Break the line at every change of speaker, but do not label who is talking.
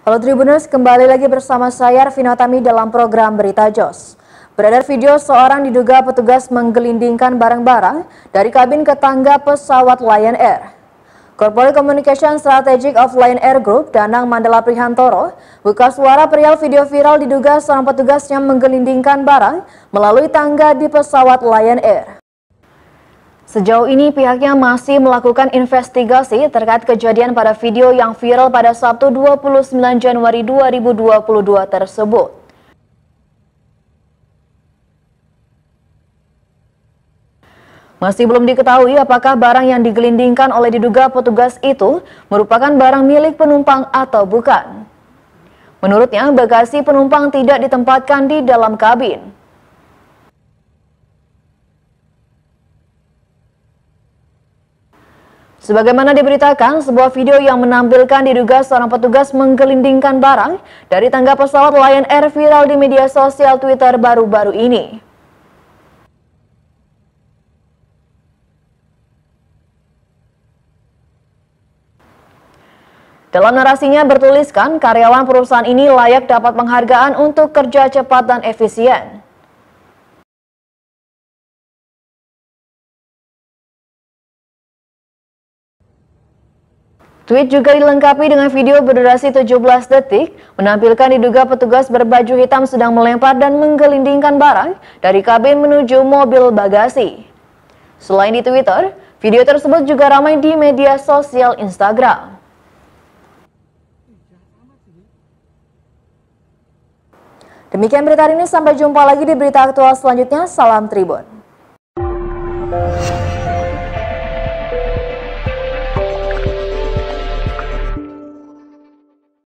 Halo Tribuners, kembali lagi bersama saya Arvino Tami dalam program Berita Jos. Beredar video seorang diduga petugas menggelindingkan barang-barang dari kabin ke tangga pesawat Lion Air. Corporate Communication Strategic of Lion Air Group, Danang Mandala Prihantoro, buka suara perihal video viral diduga seorang petugas yang menggelindingkan barang melalui tangga di pesawat Lion Air. Sejauh ini pihaknya masih melakukan investigasi terkait kejadian pada video yang viral pada Sabtu 29 Januari 2022 tersebut. Masih belum diketahui apakah barang yang digelindingkan oleh diduga petugas itu merupakan barang milik penumpang atau bukan. Menurutnya, bagasi penumpang tidak ditempatkan di dalam kabin. Sebagaimana diberitakan, sebuah video yang menampilkan diduga seorang petugas menggelindingkan barang dari tangga pesawat Lion Air viral di media sosial Twitter baru-baru ini. Dalam narasinya bertuliskan, karyawan perusahaan ini layak dapat penghargaan untuk kerja cepat dan efisien. Tweet juga dilengkapi dengan video berdurasi 17 detik menampilkan diduga petugas berbaju hitam sedang melempar dan menggelindingkan barang dari kabin menuju mobil bagasi. Selain di Twitter, video tersebut juga ramai di media sosial Instagram. Demikian berita hari ini, sampai jumpa lagi di berita aktual selanjutnya. Salam Tribun.